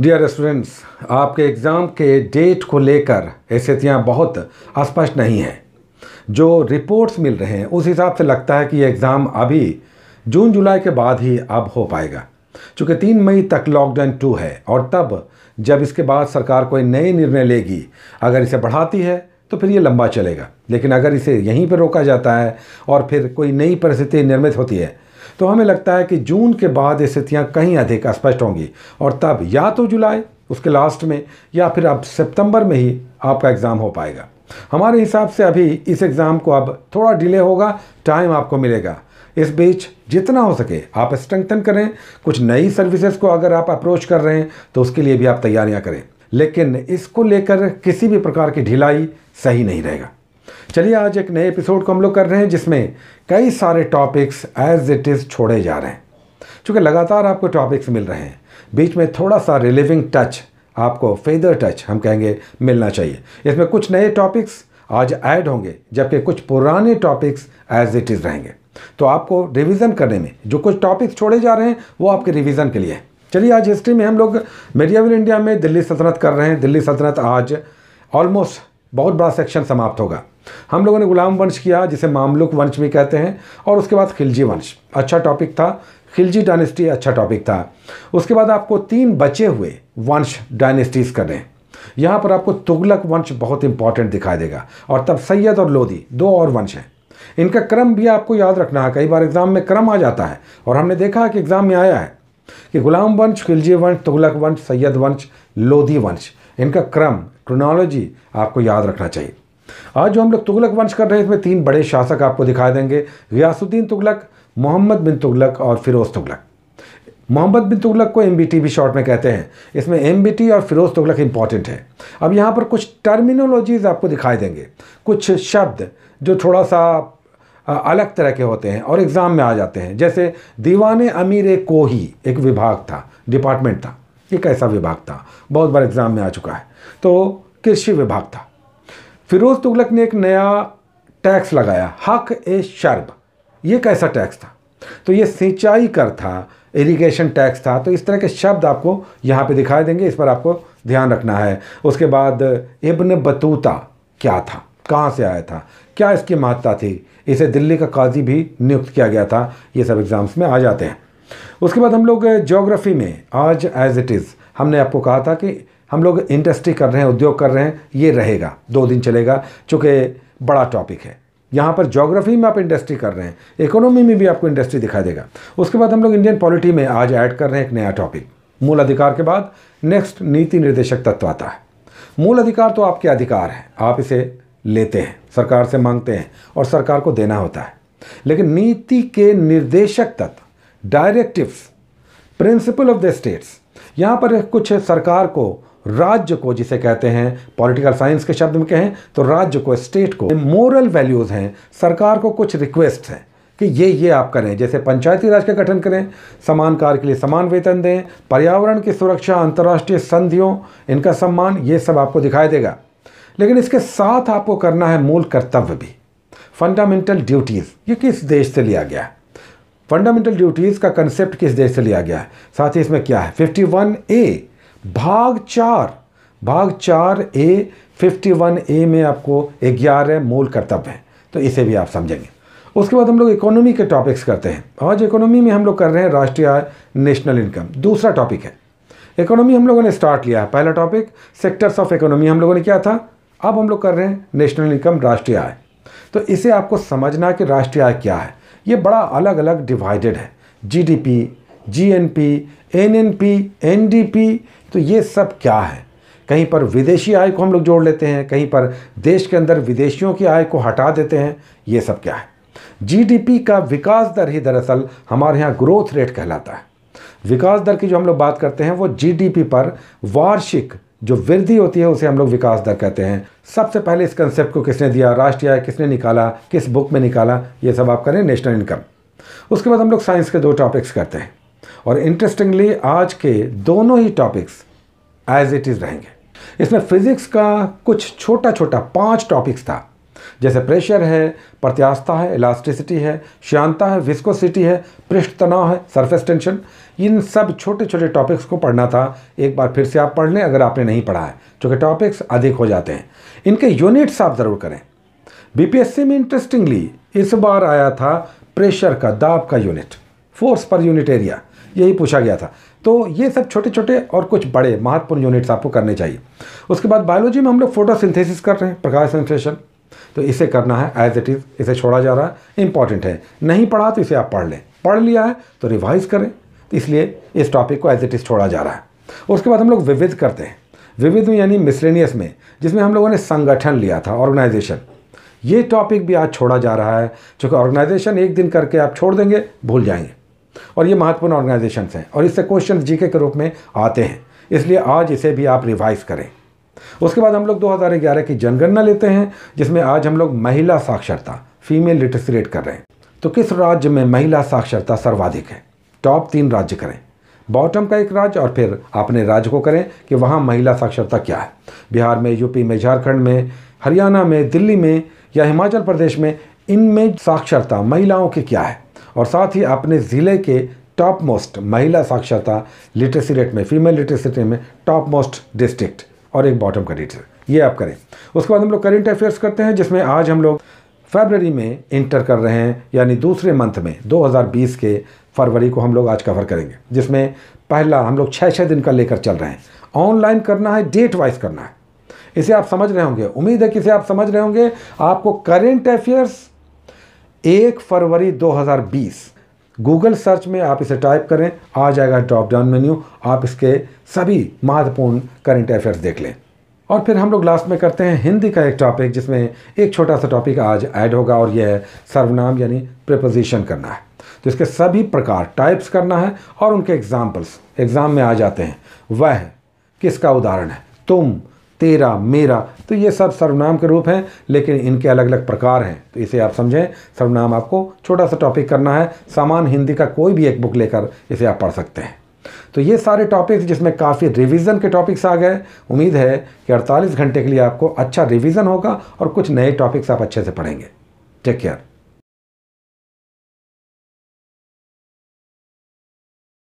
dear students आपके exam के date को लेकर स्थितियाँ बहुत स्पष्ट नहीं हैं जो रिपोर्ट्स मिल रहे हैं उस हिसाब से लगता है कि ये एग्ज़ाम अभी जून जुलाई के बाद ही अब हो पाएगा चूँकि तीन मई तक लॉकडाउन टू है और तब जब इसके बाद सरकार कोई नए निर्णय लेगी अगर इसे बढ़ाती है तो फिर ये लंबा चलेगा लेकिन अगर इसे यहीं पर रोका जाता है और फिर कोई नई परिस्थिति निर्मित होती है तो हमें लगता है कि जून के बाद स्थितियाँ कहीं अधिक स्पष्ट होंगी और तब या तो जुलाई उसके लास्ट में या फिर अब सितंबर में ही आपका एग्ज़ाम हो पाएगा हमारे हिसाब से अभी इस एग्ज़ाम को अब थोड़ा डिले होगा टाइम आपको मिलेगा इस बीच जितना हो सके आप स्ट्रेंथन करें कुछ नई सर्विसेज को अगर आप अप्रोच कर रहे हैं तो उसके लिए भी आप तैयारियां करें लेकिन इसको लेकर किसी भी प्रकार की ढिलाई सही नहीं रहेगा चलिए आज एक नए एपिसोड को हम लोग कर रहे हैं जिसमें कई सारे टॉपिक्स एज इट इज़ छोड़े जा रहे हैं चूँकि लगातार आपको टॉपिक्स मिल रहे हैं बीच में थोड़ा सा रिलीविंग टच आपको फेदर टच हम कहेंगे मिलना चाहिए इसमें कुछ नए टॉपिक्स आज ऐड होंगे जबकि कुछ पुराने टॉपिक्स एज इट इज़ रहेंगे तो आपको रिवीजन करने में जो कुछ टॉपिक्स छोड़े जा रहे हैं वो आपके रिवीजन के लिए है चलिए आज हिस्ट्री में हम लोग मेडियावल इंडिया में दिल्ली सल्तनत कर रहे हैं दिल्ली सल्तनत आज ऑलमोस्ट बहुत बड़ा सेक्शन समाप्त होगा हम लोगों ने गुलाम वंश किया जिसे मामलुक वंश भी कहते हैं और उसके बाद खिलजी वंश अच्छा टॉपिक था खिलजी डायनेस्टी अच्छा टॉपिक था उसके बाद आपको तीन बचे हुए वंश डायनेस्टीज़ करें यहाँ पर आपको तुगलक वंश बहुत इंपॉर्टेंट दिखाई देगा और तब सैयद और लोधी दो और वंश हैं इनका क्रम भी आपको याद रखना है कई बार एग्ज़ाम में क्रम आ जाता है और हमने देखा कि एग्ज़ाम में आया है कि गुलाम वंश खिलजी वंश तुगलक वंश सैयद वंश लोधी वंश इनका क्रम क्रोनोलॉजी आपको याद रखना चाहिए आज जो हम लोग तुगलक वंश कर रहे हैं इसमें तीन बड़े शासक आपको दिखाई देंगे रियासुद्दीन तुगलक मोहम्मद बिन तुगलक और फिरोज तुगलक मोहम्मद बिन तुगलक को एम भी शॉर्ट में कहते हैं इसमें एम और फिरोज तुगलक इंपॉर्टेंट है अब यहाँ पर कुछ टर्मिनोलॉजीज़ आपको दिखाई देंगे कुछ शब्द जो थोड़ा सा अलग तरह के होते हैं और एग्ज़ाम में आ जाते हैं जैसे दीवान अमीर कोही एक विभाग था डिपार्टमेंट था ये कैसा विभाग था बहुत बार एग्ज़ाम में आ चुका है तो कृषि विभाग था फिरोज़ तुगलक ने एक नया टैक्स लगाया हक ए शर्ब ये कैसा टैक्स था तो ये सिंचाई कर था इरिगेशन टैक्स था तो इस तरह के शब्द आपको यहाँ पे दिखाई देंगे इस पर आपको ध्यान रखना है उसके बाद इब्न बतूता क्या था कहाँ से आया था क्या इसकी महत्ता थी इसे दिल्ली का काजी भी नियुक्त किया गया था ये सब एग्ज़ाम्स में आ जाते हैं उसके बाद हम लोग जोग्राफ़ी में आज एज़ इट इज़ हमने आपको कहा था कि हम लोग इंडस्ट्री कर रहे हैं उद्योग कर रहे हैं ये रहेगा दो दिन चलेगा चूँकि बड़ा टॉपिक है यहाँ पर जोग्राफी में आप इंडस्ट्री कर रहे हैं इकोनॉमी में भी आपको इंडस्ट्री दिखाई देगा उसके बाद हम लोग इंडियन पॉलिटी में आज ऐड कर रहे हैं एक नया टॉपिक मूल अधिकार के बाद नेक्स्ट नीति निर्देशक तत्व आता है मूल अधिकार तो आपके अधिकार हैं आप इसे लेते हैं सरकार से मांगते हैं और सरकार को देना होता है लेकिन नीति के निर्देशक तत्व directives principle of the states यहाँ पर कुछ सरकार को राज्य को जिसे कहते हैं पॉलिटिकल साइंस के शब्द में कहें तो राज्य को स्टेट को मोरल वैल्यूज़ हैं सरकार को कुछ रिक्वेस्ट हैं कि ये ये आप करें जैसे पंचायती राज का गठन करें समान कार्य के लिए समान वेतन दें पर्यावरण की सुरक्षा अंतर्राष्ट्रीय संधियों इनका सम्मान ये सब आपको दिखाई देगा लेकिन इसके साथ आपको करना है मूल कर्तव्य भी फंडामेंटल ड्यूटीज़ ये किस देश से लिया गया है फंडामेंटल ड्यूटीज़ का कंसेप्ट किस देश से लिया गया है साथ ही इसमें क्या है 51 ए भाग चार भाग चार ए 51 ए में आपको ग्यारह मूल कर्तव्य हैं तो इसे भी आप समझेंगे उसके बाद हम लोग इकोनॉमी के टॉपिक्स करते हैं आज इकोनॉमी में हम लोग कर रहे हैं राष्ट्रीय आय नेशनल इनकम दूसरा टॉपिक है इकोनॉमी हम लोगों ने स्टार्ट लिया है पहला टॉपिक सेक्टर्स ऑफ इकोनॉमी हम लोगों ने किया था अब हम लोग कर रहे हैं नेशनल इनकम राष्ट्रीय आय तो इसे आपको समझना कि राष्ट्रीय आय क्या है ये बड़ा अलग अलग डिवाइडेड है जीडीपी, जीएनपी, एनएनपी, एनडीपी तो ये सब क्या है कहीं पर विदेशी आय को हम लोग जोड़ लेते हैं कहीं पर देश के अंदर विदेशियों की आय को हटा देते हैं ये सब क्या है जीडीपी का विकास दर ही दरअसल हमारे यहाँ ग्रोथ रेट कहलाता है विकास दर की जो हम लोग बात करते हैं वो जीडीपी पर वार्षिक जो वृद्धि होती है उसे हम लोग विकास दर कहते हैं सबसे पहले इस कंसेप्ट को किसने दिया राष्ट्रीय आय किसने निकाला किस बुक में निकाला ये सब आप करें नेशनल इनकम उसके बाद हम लोग साइंस के दो टॉपिक्स करते हैं और इंटरेस्टिंगली आज के दोनों ही टॉपिक्स एज इट इज़ रहेंगे इसमें फिज़िक्स का कुछ छोटा छोटा पांच टॉपिक्स था जैसे प्रेशर है प्रत्यास्था है इलास्टिसिटी है श्यांता है विस्कोसिटी है पृष्ठ तनाव है सरफेस टेंशन इन सब छोटे छोटे टॉपिक्स को पढ़ना था एक बार फिर से आप पढ़ लें अगर आपने नहीं पढ़ा है चूँकि टॉपिक्स अधिक हो जाते हैं इनके यूनिट्स आप ज़रूर करें बीपीएससी में इंटरेस्टिंगली इस बार आया था प्रेशर का दाब का यूनिट फोर्स पर यूनिट एरिया यही पूछा गया था तो ये सब छोटे छोटे और कुछ बड़े महत्वपूर्ण यूनिट्स आपको करने चाहिए उसके बाद बायोलॉजी में हम लोग फोटोसिंथेसिस कर रहे हैं प्रकाश संश्लेषण तो इसे करना है एज इट इज़ इसे छोड़ा जा रहा है इंपॉर्टेंट है नहीं पढ़ा तो इसे आप पढ़ लें पढ़ लिया है तो रिवाइज़ करें तो इसलिए इस टॉपिक को एज इट इज़ छोड़ा जा रहा है उसके बाद हम लोग विविध करते हैं विविध में यानी मिसलेनियस में जिसमें हम लोगों ने संगठन लिया था ऑर्गेनाइजेशन ये टॉपिक भी आज छोड़ा जा रहा है चूँकि ऑर्गेनाइजेशन एक दिन करके आप छोड़ देंगे भूल जाएंगे और ये महत्वपूर्ण ऑर्गेनाइजेशन हैं और इससे क्वेश्चन जीके के रूप में आते हैं इसलिए आज इसे भी आप रिवाइज़ करें उसके बाद हम लोग 2011 की जनगणना लेते हैं जिसमें आज हम लोग महिला साक्षरता फीमेल लिटरेसी रेट कर रहे हैं तो किस राज्य में महिला साक्षरता सर्वाधिक है टॉप तीन राज्य करें बॉटम का एक राज्य और फिर अपने राज्य को करें कि वहाँ महिला साक्षरता क्या है बिहार में यूपी में झारखंड में हरियाणा में दिल्ली में या हिमाचल प्रदेश में इनमें साक्षरता महिलाओं की क्या है और साथ ही अपने ज़िले के टॉप मोस्ट महिला साक्षरता लिटरेसी रेट में फीमेल लिटरेसी रेट में टॉप मोस्ट डिस्ट्रिक्ट और एक बॉटम का डिटेल ये आप करें उसके बाद हम लोग करेंट अफेयर्स करते हैं जिसमें आज हम लोग फरवरी में इंटर कर रहे हैं यानी दूसरे मंथ में 2020 के फरवरी को हम लोग आज कवर करेंगे जिसमें पहला हम लोग छः छः दिन का लेकर चल रहे हैं ऑनलाइन करना है डेट वाइज करना है इसे आप समझ रहे होंगे उम्मीद है कि इसे आप समझ रहे होंगे आपको करेंट अफेयर्स एक फरवरी 2020 गूगल सर्च में आप इसे टाइप करें आ जाएगा टॉप डाउन मेन्यू आप इसके सभी महत्वपूर्ण करंट अफेयर्स देख लें और फिर हम लोग लास्ट में करते हैं हिंदी का एक टॉपिक जिसमें एक छोटा सा टॉपिक आज ऐड होगा और यह है सर्वनाम यानी प्रपोजिशन करना है तो इसके सभी प्रकार टाइप्स करना है और उनके एग्जाम्पल्स एग्ज़ाम में आ जाते हैं वह किसका उदाहरण है तुम तेरा मेरा तो ये सब सर्वनाम के रूप हैं लेकिन इनके अलग अलग प्रकार हैं तो इसे आप समझें सर्वनाम आपको छोटा सा टॉपिक करना है सामान हिंदी का कोई भी एक बुक लेकर इसे आप पढ़ सकते हैं तो ये सारे टॉपिक्स जिसमें काफ़ी रिवीजन के टॉपिक्स आ गए उम्मीद है कि 48 घंटे के लिए आपको अच्छा रिवीजन होगा और कुछ नए टॉपिक्स आप अच्छे से पढ़ेंगे टेक केयर